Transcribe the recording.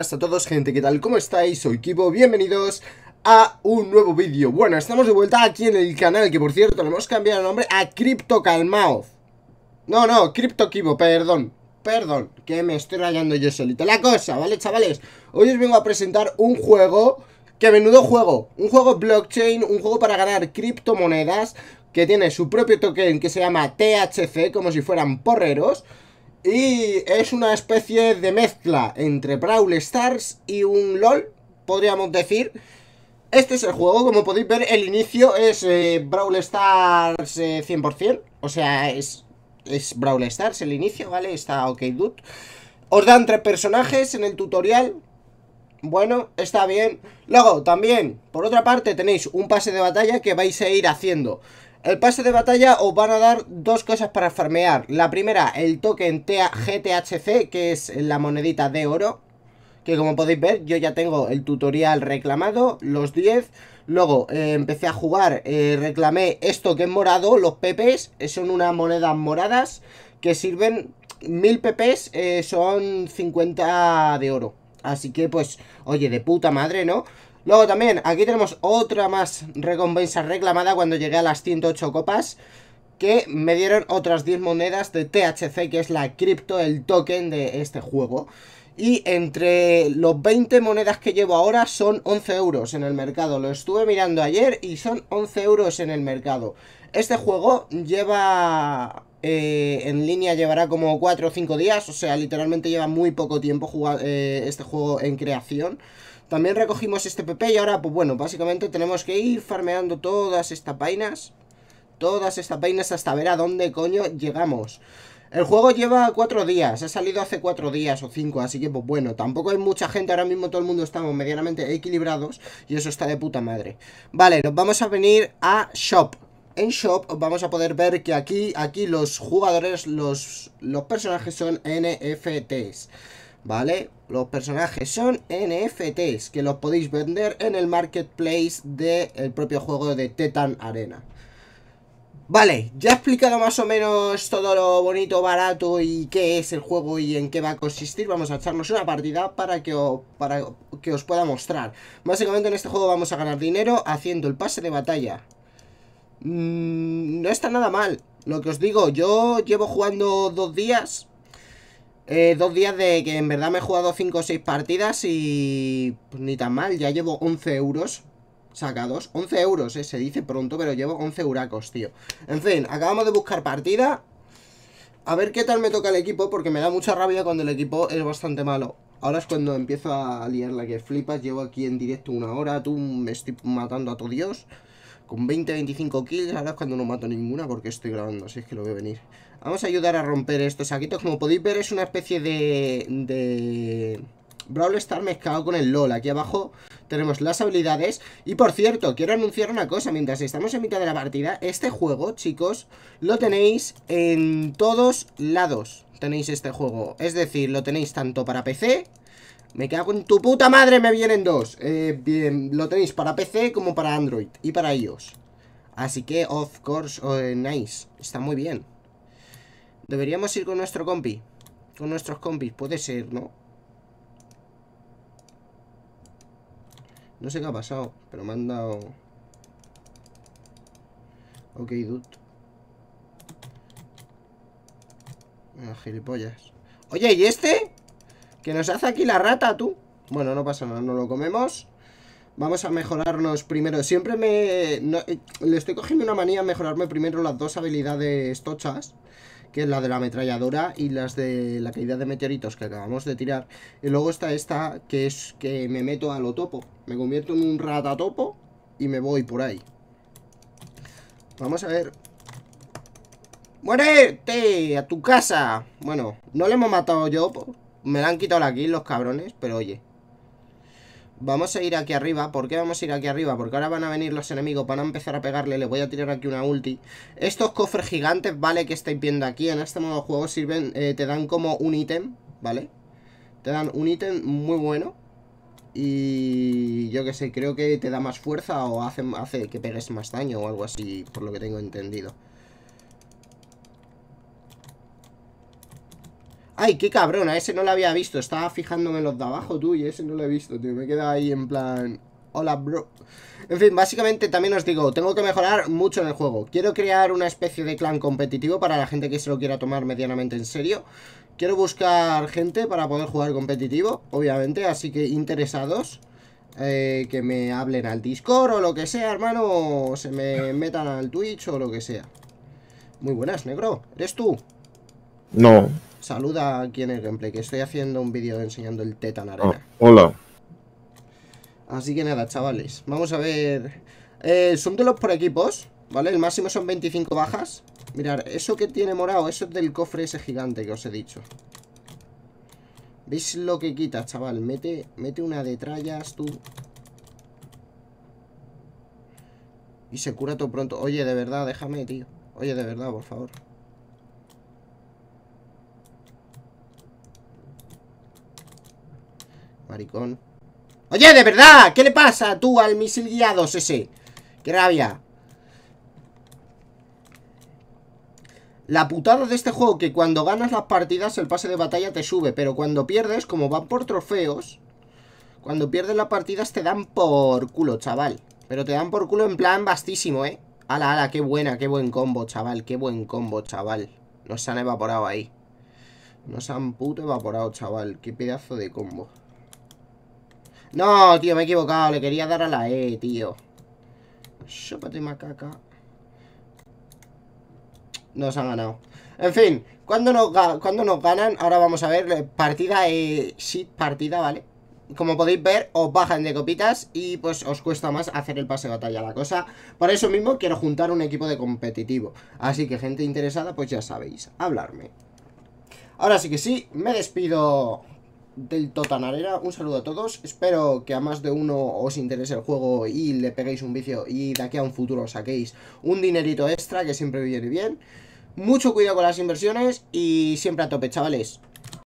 Hasta todos gente, ¿qué tal? ¿Cómo estáis? Soy Kibo, bienvenidos a un nuevo vídeo Bueno, estamos de vuelta aquí en el canal, que por cierto le hemos cambiado el nombre a Crypto No, no, Crypto Kibo, perdón, perdón, que me estoy rayando yo solito La cosa, ¿vale chavales? Hoy os vengo a presentar un juego, que menudo juego Un juego blockchain, un juego para ganar criptomonedas Que tiene su propio token que se llama THC, como si fueran porreros y es una especie de mezcla entre Brawl Stars y un LOL, podríamos decir. Este es el juego, como podéis ver, el inicio es eh, Brawl Stars 100%. Eh, o sea, es, es Brawl Stars el inicio, ¿vale? Está OK Dude. Os dan tres personajes en el tutorial. Bueno, está bien. Luego, también, por otra parte, tenéis un pase de batalla que vais a ir haciendo. El pase de batalla os van a dar dos cosas para farmear. La primera, el token GTHC, que es la monedita de oro. Que como podéis ver, yo ya tengo el tutorial reclamado, los 10. Luego eh, empecé a jugar, eh, reclamé esto que es morado, los PPs eh, Son unas monedas moradas que sirven... 1000 PPs, son 50 de oro. Así que pues, oye, de puta madre, ¿no? Luego también, aquí tenemos otra más recompensa reclamada cuando llegué a las 108 copas que me dieron otras 10 monedas de THC, que es la cripto, el token de este juego. Y entre los 20 monedas que llevo ahora son 11 euros en el mercado. Lo estuve mirando ayer y son 11 euros en el mercado. Este juego lleva... Eh, en línea llevará como 4 o 5 días, o sea, literalmente lleva muy poco tiempo jugar, eh, este juego en creación. También recogimos este PP y ahora, pues bueno, básicamente tenemos que ir farmeando todas estas vainas. Todas estas vainas hasta ver a dónde coño llegamos. El juego lleva cuatro días, ha salido hace cuatro días o cinco, así que pues bueno, tampoco hay mucha gente, ahora mismo todo el mundo estamos medianamente equilibrados y eso está de puta madre. Vale, nos vamos a venir a Shop. En Shop vamos a poder ver que aquí, aquí los jugadores, los, los personajes son NFTs. ¿vale? Los personajes son NFTs, que los podéis vender en el marketplace del propio juego de Tetan Arena. Vale, ya he explicado más o menos todo lo bonito, barato y qué es el juego y en qué va a consistir. Vamos a echarnos una partida para que, os, para que os pueda mostrar. Básicamente en este juego vamos a ganar dinero haciendo el pase de batalla. Mm, no está nada mal. Lo que os digo, yo llevo jugando dos días eh, dos días de que en verdad me he jugado 5 o 6 partidas y pues, ni tan mal, ya llevo 11 euros sacados. 11 euros, eh, se dice pronto, pero llevo 11 huracos, tío. En fin, acabamos de buscar partida. A ver qué tal me toca el equipo, porque me da mucha rabia cuando el equipo es bastante malo. Ahora es cuando empiezo a liar la que flipas. Llevo aquí en directo una hora, tú me estoy matando a tu dios. Con 20-25 kills, ahora es cuando no mato ninguna porque estoy grabando, así es que lo voy a venir. Vamos a ayudar a romper estos saquitos. Como podéis ver, es una especie de... de... Brawl Star mezclado con el LOL. Aquí abajo tenemos las habilidades. Y por cierto, quiero anunciar una cosa. Mientras estamos en mitad de la partida, este juego, chicos, lo tenéis en todos lados. Tenéis este juego. Es decir, lo tenéis tanto para PC me cago con tu puta madre, me vienen dos. Eh, bien, lo tenéis para PC como para Android y para iOS. Así que, of course, oh, eh, nice. Está muy bien. Deberíamos ir con nuestro compi. Con nuestros compis, puede ser, ¿no? No sé qué ha pasado, pero me han dado... Ok, dude. Ah, gilipollas. Oye, ¿y este? Que nos hace aquí la rata, tú. Bueno, no pasa nada, no lo comemos. Vamos a mejorarnos primero. Siempre me... Eh, le estoy cogiendo una manía a mejorarme primero las dos habilidades tochas. Que es la de la ametralladora y las de la caída de meteoritos que acabamos de tirar. Y luego está esta, que es que me meto a lo topo. Me convierto en un ratatopo y me voy por ahí. Vamos a ver. ¡Muérete! ¡A tu casa! Bueno, no le hemos matado yo me la han quitado la kill los cabrones, pero oye. Vamos a ir aquí arriba. ¿Por qué vamos a ir aquí arriba? Porque ahora van a venir los enemigos, van a empezar a pegarle. Le voy a tirar aquí una ulti. Estos cofres gigantes, ¿vale? Que estáis viendo aquí en este modo de juego sirven, eh, te dan como un ítem, ¿vale? Te dan un ítem muy bueno. Y yo qué sé, creo que te da más fuerza o hace, hace que pegues más daño o algo así, por lo que tengo entendido. Ay, qué cabrona, ese no lo había visto Estaba fijándome los de abajo, tú Y ese no lo he visto, tío, me queda ahí en plan Hola, bro En fin, básicamente también os digo, tengo que mejorar mucho en el juego Quiero crear una especie de clan competitivo Para la gente que se lo quiera tomar medianamente en serio Quiero buscar gente para poder jugar competitivo Obviamente, así que interesados eh, Que me hablen al Discord o lo que sea, hermano O se me metan al Twitch o lo que sea Muy buenas, negro, ¿eres tú? No Saluda a quien el gameplay, que estoy haciendo un vídeo enseñando el Tetan ah, hola. Así que nada, chavales, vamos a ver... Eh, son de los por equipos, ¿vale? El máximo son 25 bajas. Mirar, eso que tiene morado, eso es del cofre ese gigante que os he dicho. ¿Veis lo que quita, chaval? Mete, mete una de trallas, tú. Y se cura todo pronto. Oye, de verdad, déjame, tío. Oye, de verdad, por favor. maricón. ¡Oye, de verdad! ¿Qué le pasa tú al misil guiados ese? ¡Qué rabia! La putada de este juego que cuando ganas las partidas el pase de batalla te sube, pero cuando pierdes, como van por trofeos, cuando pierdes las partidas te dan por culo, chaval. Pero te dan por culo en plan vastísimo, ¿eh? hala! hala qué buena, qué buen combo, chaval, qué buen combo, chaval. Nos han evaporado ahí. Nos han puto evaporado, chaval. Qué pedazo de combo. No, tío, me he equivocado. Le quería dar a la E, tío. Súpate, macaca. Nos han ganado. En fin, cuando nos, cuando nos ganan, ahora vamos a ver partida, eh, shit, partida, ¿vale? como podéis ver, os bajan de copitas y pues os cuesta más hacer el pase de batalla la cosa. Por eso mismo quiero juntar un equipo de competitivo. Así que gente interesada, pues ya sabéis, hablarme. Ahora sí que sí, me despido del Totanarera. Un saludo a todos. Espero que a más de uno os interese el juego y le peguéis un vicio y de aquí a un futuro saquéis un dinerito extra que siempre viene bien. Mucho cuidado con las inversiones y siempre a tope, chavales.